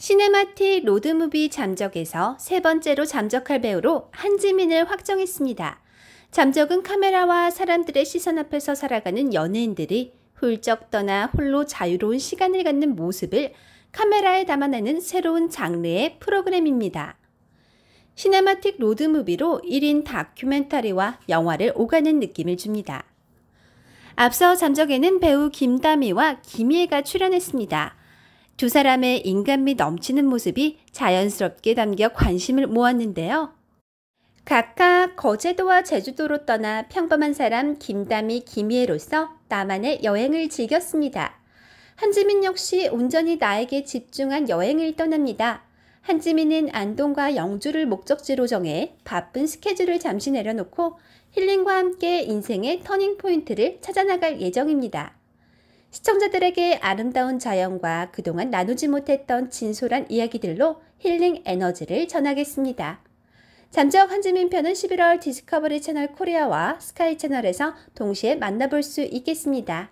시네마틱 로드무비 잠적에서 세 번째로 잠적할 배우로 한지민을 확정했습니다. 잠적은 카메라와 사람들의 시선 앞에서 살아가는 연예인들이 훌쩍 떠나 홀로 자유로운 시간을 갖는 모습을 카메라에 담아내는 새로운 장르의 프로그램입니다. 시네마틱 로드무비로 1인 다큐멘터리와 영화를 오가는 느낌을 줍니다. 앞서 잠적에는 배우 김다미와 김예가 출연했습니다. 두 사람의 인간미 넘치는 모습이 자연스럽게 담겨 관심을 모았는데요. 각각 거제도와 제주도로 떠나 평범한 사람 김다미, 김희애로서 나만의 여행을 즐겼습니다. 한지민 역시 온전히 나에게 집중한 여행을 떠납니다. 한지민은 안동과 영주를 목적지로 정해 바쁜 스케줄을 잠시 내려놓고 힐링과 함께 인생의 터닝포인트를 찾아나갈 예정입니다. 시청자들에게 아름다운 자연과 그동안 나누지 못했던 진솔한 이야기들로 힐링 에너지를 전하겠습니다. 잠재적 한지민 편은 11월 디스커버리 채널 코리아와 스카이 채널에서 동시에 만나볼 수 있겠습니다.